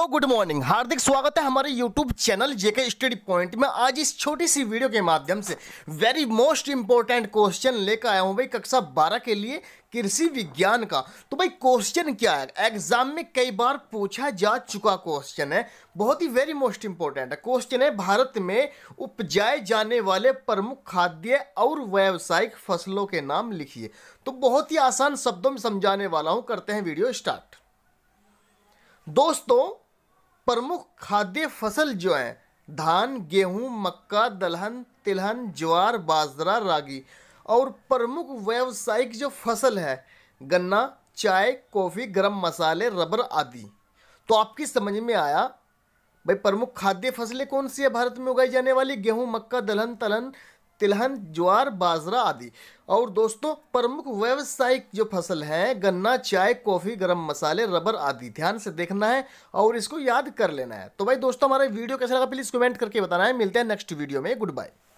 दोस्तों good morning हार्दिक स्वागत है हमारे YouTube channel JK study point में आज इस छोटी सी वीडियो के माध्यम से वेरी मोस्ट इंपॉर्टेंट क्वेश्चन लेकर आया हूं भाई कक्षा बारह के लिए कृषि विज्ञान का तो भाई क्वेश्चन क्या है एग्जाम में कई बार पूछा जा चुका क्वेश्चन है बहुत ही वेरी मोस्ट इंपॉर्टेंट है क्वेश्चन है भारत में उपजाए जाने वाले प्रमुख खाद्य और व्यावसायिक फसलों के नाम लिखिए तो बहुत ही आसान शब्दों में समझाने वाला हूँ करते हैं वीडियो स्टार्ट दोस्तों प्रमुख खाद्य फसल जो हैं धान गेहूं मक्का दलहन तिलहन ज्वार बाजरा रागी और प्रमुख व्यावसायिक जो फसल है गन्ना चाय कॉफ़ी गरम मसाले रबर आदि तो आपकी समझ में आया भाई प्रमुख खाद्य फसलें कौन सी है भारत में उगाई जाने वाली गेहूं मक्का दलहन तलहन तिलहन ज्वार बाजरा आदि और दोस्तों प्रमुख व्यवसायिक जो फसल हैं गन्ना चाय कॉफ़ी गरम मसाले रबर आदि ध्यान से देखना है और इसको याद कर लेना है तो भाई दोस्तों हमारा वीडियो कैसा लगा प्लीज़ कमेंट करके बताना है मिलते हैं नेक्स्ट वीडियो में गुड बाय